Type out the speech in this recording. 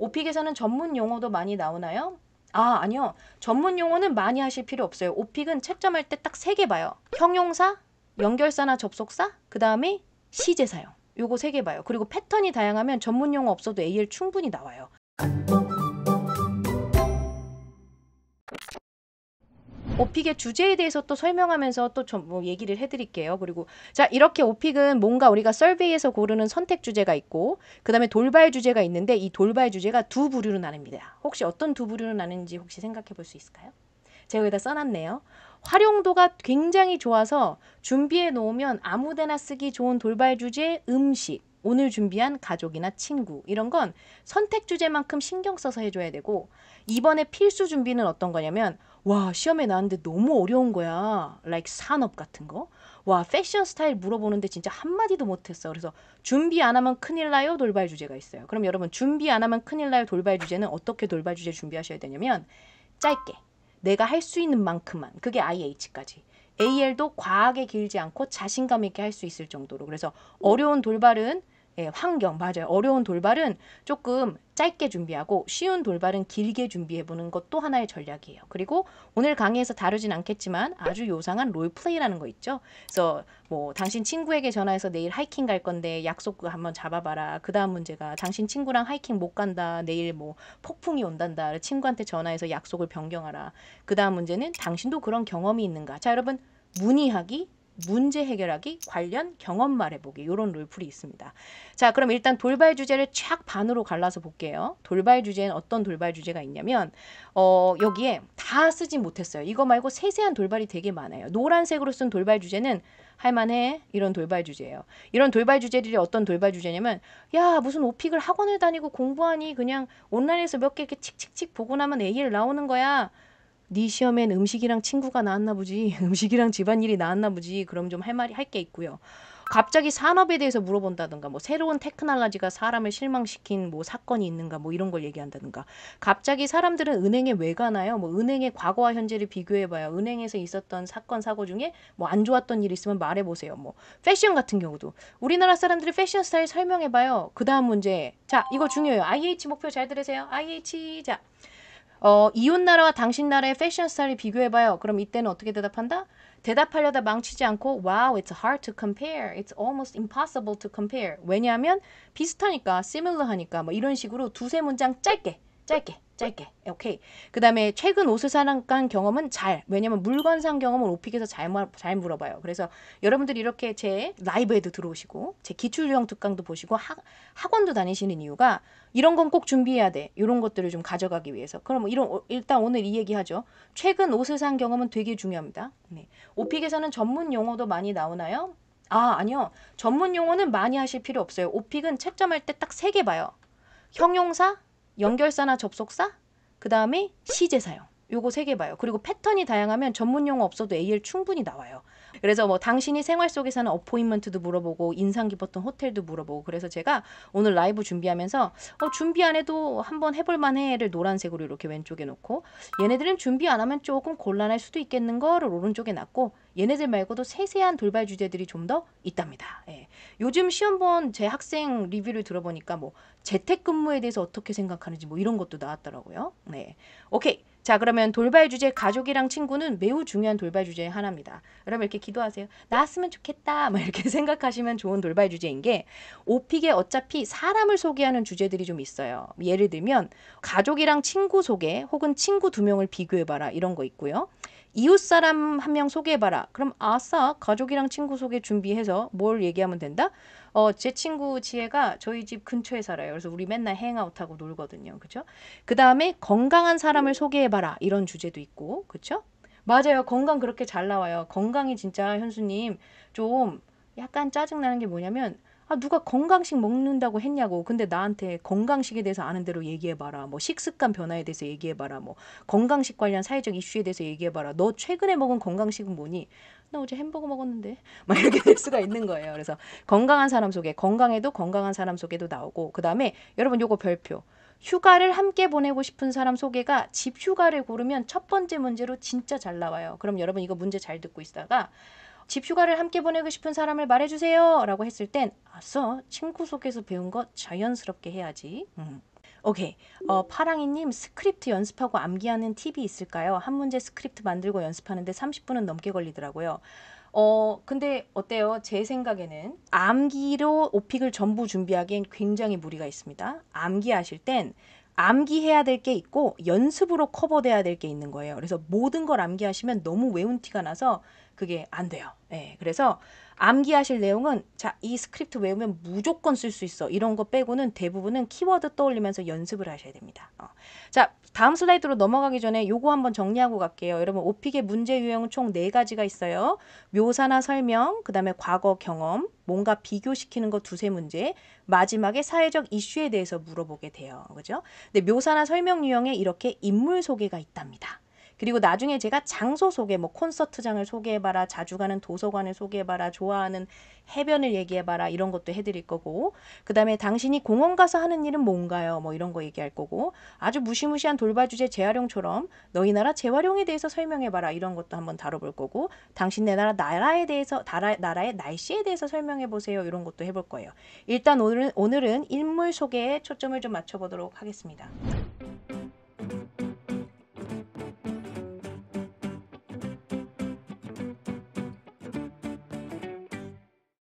오픽에서는 전문 용어도 많이 나오나요? 아, 아니요. 전문 용어는 많이 하실 필요 없어요. 오픽은 채점할 때 딱 세 개 봐요. 형용사, 연결사나 접속사, 그 다음에 시제사요. 요거 세 개 봐요. 그리고 패턴이 다양하면 전문 용어 없어도 AL 충분히 나와요. 오픽의 주제에 대해서 또 설명하면서 또 좀 뭐 얘기를 해드릴게요. 그리고 자 이렇게 오픽은 뭔가 우리가 설베이에서 고르는 선택 주제가 있고 그 다음에 돌발 주제가 있는데 이 돌발 주제가 두 부류로 나뉩니다. 혹시 어떤 두 부류로 나는지 혹시 생각해 볼 수 있을까요? 제가 여기다 써놨네요. 활용도가 굉장히 좋아서 준비해 놓으면 아무데나 쓰기 좋은 돌발 주제 음식 오늘 준비한 가족이나 친구 이런 건 선택 주제만큼 신경 써서 해줘야 되고 이번에 필수 준비는 어떤 거냐면 와 시험에 나왔는데 너무 어려운 거야 like 산업 같은 거 와 패션 스타일 물어보는데 진짜 한마디도 못했어 그래서 준비 안 하면 큰일 나요 돌발 주제가 있어요 그럼 여러분 준비 안 하면 큰일 나요 돌발 주제는 어떻게 돌발 주제 준비하셔야 되냐면 짧게 내가 할 수 있는 만큼만 그게 IH까지 AL도 과하게 길지 않고 자신감 있게 할 수 있을 정도로 그래서 어려운 돌발은 예, 환경 맞아요. 어려운 돌발은 조금 짧게 준비하고 쉬운 돌발은 길게 준비해 보는 것도 하나의 전략이에요. 그리고 오늘 강의에서 다루진 않겠지만 아주 요상한 롤플레이라는 거 있죠. 그래서 뭐 당신 친구에게 전화해서 내일 하이킹 갈 건데 약속 한번 잡아봐라. 그 다음 문제가 당신 친구랑 하이킹 못 간다. 내일 뭐 폭풍이 온단다. 친구한테 전화해서 약속을 변경하라. 그 다음 문제는 당신도 그런 경험이 있는가. 자 여러분 문의하기 문제 해결하기 관련 경험 말해보기 이런 롤플이 있습니다. 자 그럼 일단 돌발 주제를 촥 반으로 갈라서 볼게요. 돌발 주제는 어떤 돌발 주제가 있냐면 어, 여기에 다 쓰지 못했어요. 이거 말고 세세한 돌발이 되게 많아요. 노란색으로 쓴 돌발 주제는 할만해 이런 돌발 주제예요. 이런 돌발 주제들이 어떤 돌발 주제냐면 야 무슨 오픽을 학원을 다니고 공부하니 그냥 온라인에서 몇 개 이렇게 칙칙칙 보고 나면 A를 나오는 거야. 네 시험엔 음식이랑 친구가 나왔나 보지 음식이랑 집안일이 나왔나 보지 그럼 좀 할 말이 할 게 있고요 갑자기 산업에 대해서 물어본다든가 뭐 새로운 테크놀로지가 사람을 실망시킨 뭐 사건이 있는가 뭐 이런 걸 얘기한다든가 갑자기 사람들은 은행에 왜 가나요 뭐 은행의 과거와 현재를 비교해봐요 은행에서 있었던 사건 사고 중에 뭐 안 좋았던 일이 있으면 말해보세요 뭐 패션 같은 경우도 우리나라 사람들이 패션 스타일 설명해봐요 그 다음 문제 자 이거 중요해요 IH 목표 잘 들으세요 IH 자 어, 이웃 나라와 당신 나라의 패션 스타일을 비교해봐요. 그럼 이때는 어떻게 대답한다? 대답하려다 망치지 않고 Wow, it's hard to compare. It's almost impossible to compare. 왜냐하면 비슷하니까, similar하니까 뭐 이런 식으로 두세 문장 짧게 짧게 짧게 오케이 그 다음에 최근 옷을 사간 경험은 잘 왜냐면 물건 산 경험을 오픽에서 잘, 잘 물어봐요 그래서 여러분들이 이렇게 제 라이브에도 들어오시고 제 기출형 특강도 보시고 학, 학원도 다니시는 이유가 이런 건 꼭 준비해야 돼 이런 것들을 좀 가져가기 위해서 그럼 이런 어, 일단 오늘 이 얘기하죠 최근 옷을 산 경험은 되게 중요합니다 네. 오픽에서는 전문 용어도 많이 나오나요? 아 아니요 전문 용어는 많이 하실 필요 없어요 오픽은 채점할 때 딱 세 개 봐요 형용사 연결사나 접속사, 그 다음에 시제 사용. 요거 세 개 봐요. 그리고 패턴이 다양하면 전문 용어 없어도 AL 충분히 나와요. 그래서 뭐 당신이 생활 속에서는 어포인먼트도 물어보고 인상 깊었던 호텔도 물어보고 그래서 제가 오늘 라이브 준비하면서 어, 준비 안 해도 한번 해볼 만해를 노란색으로 이렇게 왼쪽에 놓고 얘네들은 준비 안 하면 조금 곤란할 수도 있겠는 거를 오른쪽에 놨고 얘네들 말고도 세세한 돌발 주제들이 좀 더 있답니다. 예. 요즘 시험 본제 학생 리뷰를 들어보니까 뭐 재택근무에 대해서 어떻게 생각하는지 뭐 이런 것도 나왔더라고요. 네. 오케이. 자, 그러면 돌발 주제 가족이랑 친구는 매우 중요한 돌발 주제의 하나입니다. 여러분 이렇게 기도하세요. 나왔으면 좋겠다. 막 이렇게 생각하시면 좋은 돌발 주제인 게 오픽에 어차피 사람을 소개하는 주제들이 좀 있어요. 예를 들면 가족이랑 친구 소개 혹은 친구 두 명을 비교해 봐라 이런 거 있고요. 이웃 사람 한 명 소개해봐라. 그럼 아싸 가족이랑 친구 소개 준비해서 뭘 얘기하면 된다? 어, 제 친구 지혜가 저희 집 근처에 살아요. 그래서 우리 맨날 행아웃하고 놀거든요. 그죠? 그 다음에 건강한 사람을 소개해봐라. 이런 주제도 있고. 그쵸? 맞아요. 건강 그렇게 잘 나와요. 건강이 진짜 현수님 좀 약간 짜증나는 게 뭐냐면 아, 누가 건강식 먹는다고 했냐고. 근데 나한테 건강식에 대해서 아는 대로 얘기해봐라. 뭐 식습관 변화에 대해서 얘기해봐라. 뭐 건강식 관련 사회적 이슈에 대해서 얘기해봐라. 너 최근에 먹은 건강식은 뭐니? 나 어제 햄버거 먹었는데. 막 이렇게 될 수가 있는 거예요. 그래서 건강한 사람 속에, 건강해도 건강한 사람 속에도 나오고. 그 다음에 여러분 요거 별표. 휴가를 함께 보내고 싶은 사람 소개가 집 휴가를 고르면 첫 번째 문제로 진짜 잘 나와요. 그럼 여러분 이거 문제 잘 듣고 있다가 집 휴가를 함께 보내고 싶은 사람을 말해주세요. 라고 했을 땐 아싸 친구 속에서 배운 거 자연스럽게 해야지. 음. 오케이. 어, 파랑이님 스크립트 연습하고 암기하는 팁이 있을까요? 한 문제 스크립트 만들고 연습하는데 30분은 넘게 걸리더라고요. 어, 근데 어때요? 제 생각에는 암기로 오픽을 전부 준비하기엔 굉장히 무리가 있습니다. 암기하실 땐 암기해야 될 게 있고 연습으로 커버돼야 될 게 있는 거예요. 그래서 모든 걸 암기하시면 너무 외운 티가 나서 그게 안 돼요. 네, 그래서 암기하실 내용은 자, 이 스크립트 외우면 무조건 쓸 수 있어. 이런 거 빼고는 대부분은 키워드 떠올리면서 연습을 하셔야 됩니다. 어. 자, 다음 슬라이드로 넘어가기 전에 요거 한번 정리하고 갈게요. 여러분, 오픽의 문제 유형은 총 네가지가 있어요. 묘사나 설명, 그 다음에 과거 경험, 뭔가 비교시키는 거 두세 문제, 마지막에 사회적 이슈에 대해서 물어보게 돼요. 그죠? 근데 묘사나 설명 유형에 이렇게 인물 소개가 있답니다. 그리고 나중에 제가 장소 소개, 뭐 콘서트장을 소개해봐라, 자주 가는 도서관을 소개해봐라, 좋아하는 해변을 얘기해봐라, 이런 것도 해드릴 거고, 그 다음에 당신이 공원 가서 하는 일은 뭔가요? 뭐 이런 거 얘기할 거고, 아주 무시무시한 돌발 주제 재활용처럼 너희 나라 재활용에 대해서 설명해봐라, 이런 것도 한번 다뤄볼 거고, 당신 내 나라 나라에 대해서, 나라, 나라의 날씨에 대해서 설명해보세요, 이런 것도 해볼 거예요. 일단 오늘은, 오늘은 인물 소개에 초점을 좀 맞춰보도록 하겠습니다.